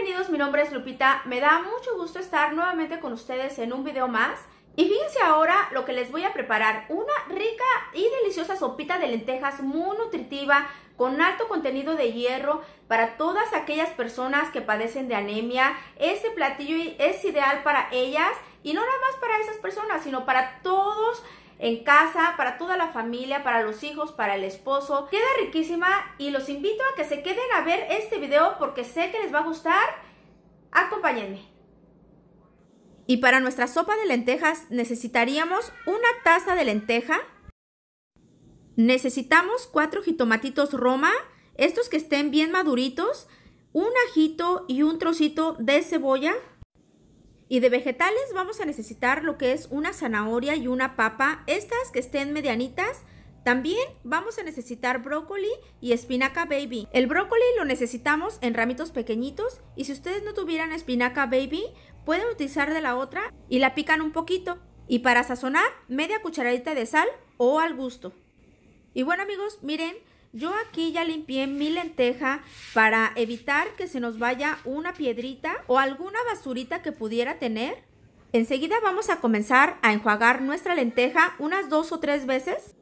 bienvenidos, mi nombre es Lupita, me da mucho gusto estar nuevamente con ustedes en un video más y fíjense ahora lo que les voy a preparar, una rica y deliciosa sopita de lentejas muy nutritiva con alto contenido de hierro para todas aquellas personas que padecen de anemia, este platillo es ideal para ellas y no nada más para esas personas sino para todos en casa, para toda la familia, para los hijos, para el esposo. Queda riquísima y los invito a que se queden a ver este video porque sé que les va a gustar. Acompáñenme. Y para nuestra sopa de lentejas necesitaríamos una taza de lenteja. Necesitamos cuatro jitomatitos roma, estos que estén bien maduritos, un ajito y un trocito de cebolla. Y de vegetales vamos a necesitar lo que es una zanahoria y una papa. Estas que estén medianitas. También vamos a necesitar brócoli y espinaca baby. El brócoli lo necesitamos en ramitos pequeñitos y si ustedes no tuvieran espinaca baby, pueden utilizar de la otra y la pican un poquito. Y para sazonar, media cucharadita de sal o al gusto. Y bueno amigos, miren, yo aquí ya limpié mi lenteja para evitar que se nos vaya una piedrita o alguna basurita que pudiera tener. Enseguida vamos a comenzar a enjuagar nuestra lenteja unas dos o tres veces.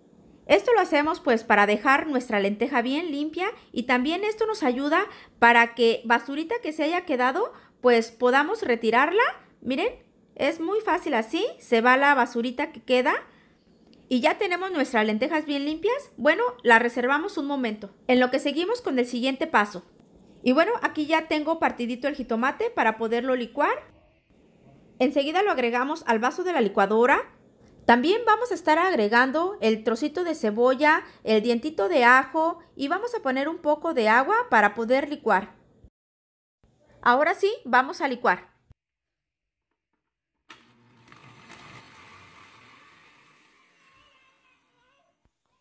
Esto lo hacemos pues para dejar nuestra lenteja bien limpia y también esto nos ayuda para que basurita que se haya quedado pues podamos retirarla. Miren, es muy fácil así, se va la basurita que queda y ya tenemos nuestras lentejas bien limpias, bueno, las reservamos un momento, en lo que seguimos con el siguiente paso. Y bueno, aquí ya tengo partidito el jitomate para poderlo licuar. Enseguida lo agregamos al vaso de la licuadora. También vamos a estar agregando el trocito de cebolla, el dientito de ajo y vamos a poner un poco de agua para poder licuar. Ahora sí, vamos a licuar.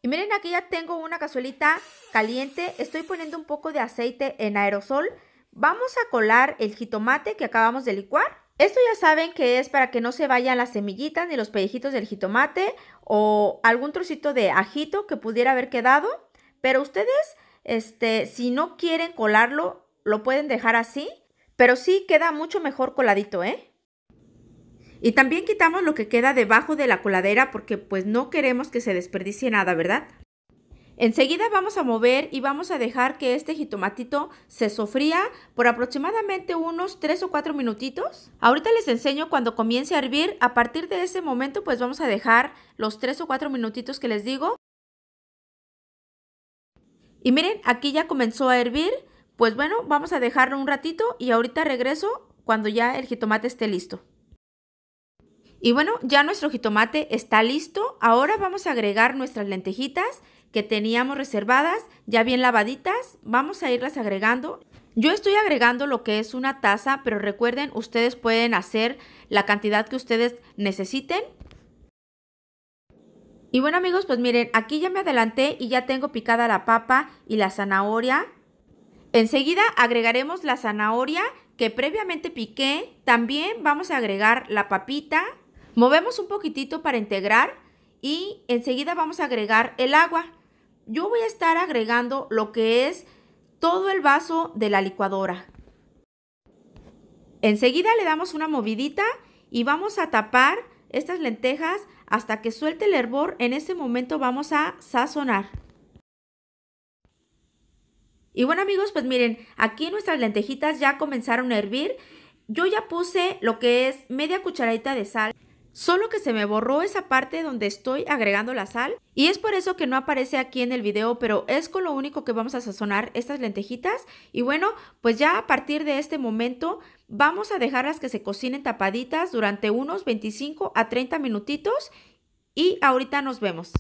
Y miren, aquí ya tengo una cazuelita caliente. Estoy poniendo un poco de aceite en aerosol. Vamos a colar el jitomate que acabamos de licuar. Esto ya saben que es para que no se vayan las semillitas ni los pellejitos del jitomate o algún trocito de ajito que pudiera haber quedado. Pero ustedes, este, si no quieren colarlo, lo pueden dejar así. Pero sí queda mucho mejor coladito, ¿eh? Y también quitamos lo que queda debajo de la coladera porque pues no queremos que se desperdicie nada, ¿verdad? Enseguida vamos a mover y vamos a dejar que este jitomatito se sofría por aproximadamente unos 3 o 4 minutitos. Ahorita les enseño cuando comience a hervir. A partir de ese momento pues vamos a dejar los 3 o 4 minutitos que les digo. Y miren, aquí ya comenzó a hervir. Pues bueno, vamos a dejarlo un ratito y ahorita regreso cuando ya el jitomate esté listo. Y bueno, ya nuestro jitomate está listo. Ahora vamos a agregar nuestras lentejitas que teníamos reservadas, ya bien lavaditas. Vamos a irlas agregando. Yo estoy agregando lo que es una taza, pero recuerden, ustedes pueden hacer la cantidad que ustedes necesiten. Y bueno amigos, pues miren, aquí ya me adelanté y ya tengo picada la papa y la zanahoria. Enseguida agregaremos la zanahoria que previamente piqué. También vamos a agregar la papita, Movemos un poquitito para integrar y enseguida vamos a agregar el agua. Yo voy a estar agregando lo que es todo el vaso de la licuadora. Enseguida le damos una movidita y vamos a tapar estas lentejas hasta que suelte el hervor. En ese momento vamos a sazonar. Y bueno amigos, pues miren, aquí nuestras lentejitas ya comenzaron a hervir. Yo ya puse lo que es media cucharadita de sal solo que se me borró esa parte donde estoy agregando la sal y es por eso que no aparece aquí en el video, pero es con lo único que vamos a sazonar estas lentejitas y bueno, pues ya a partir de este momento vamos a dejarlas que se cocinen tapaditas durante unos 25 a 30 minutitos y ahorita nos vemos.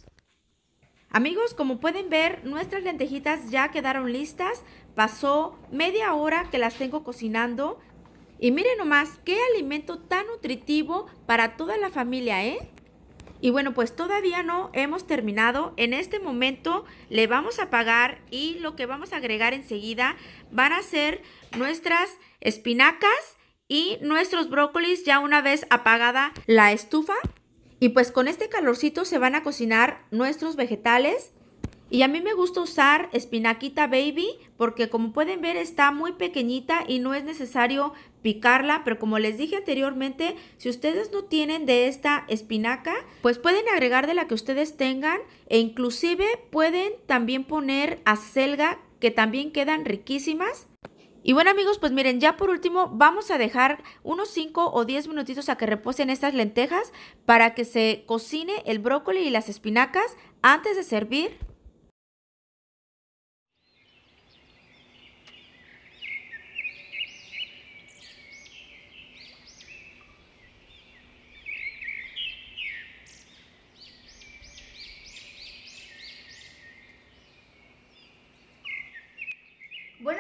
Amigos, como pueden ver, nuestras lentejitas ya quedaron listas. Pasó media hora que las tengo cocinando. Y miren nomás, qué alimento tan nutritivo para toda la familia, ¿eh? Y bueno, pues todavía no hemos terminado. En este momento le vamos a apagar y lo que vamos a agregar enseguida van a ser nuestras espinacas y nuestros brócolis ya una vez apagada la estufa. Y pues con este calorcito se van a cocinar nuestros vegetales y a mí me gusta usar espinaquita baby porque como pueden ver está muy pequeñita y no es necesario picarla, pero como les dije anteriormente, si ustedes no tienen de esta espinaca, pues pueden agregar de la que ustedes tengan e inclusive pueden también poner acelga que también quedan riquísimas. Y bueno amigos, pues miren, ya por último vamos a dejar unos 5 o 10 minutitos a que reposen estas lentejas para que se cocine el brócoli y las espinacas antes de servir.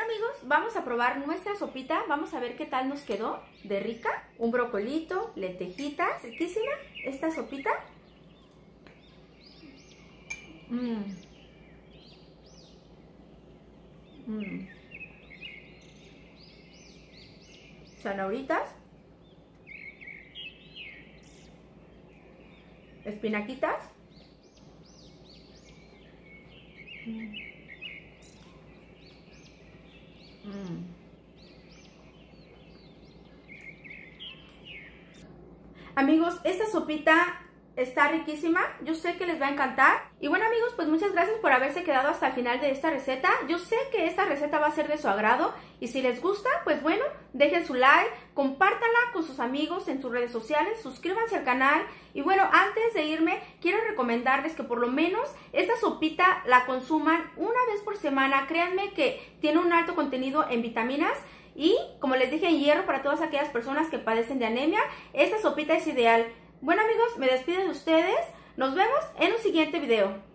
amigos, vamos a probar nuestra sopita. Vamos a ver qué tal nos quedó de rica. Un brocolito, lentejitas, riquísima esta sopita. Mmm. Mmm. Zanahoritas. Espinaquitas. Mm. Amigos, esta sopita Está riquísima, yo sé que les va a encantar. Y bueno amigos, pues muchas gracias por haberse quedado hasta el final de esta receta. Yo sé que esta receta va a ser de su agrado y si les gusta, pues bueno, dejen su like, compártanla con sus amigos en sus redes sociales, suscríbanse al canal. Y bueno, antes de irme, quiero recomendarles que por lo menos esta sopita la consuman una vez por semana. Créanme que tiene un alto contenido en vitaminas. Y como les dije, en hierro para todas aquellas personas que padecen de anemia, esta sopita es ideal. Bueno amigos, me despiden de ustedes. Nos vemos en un siguiente video.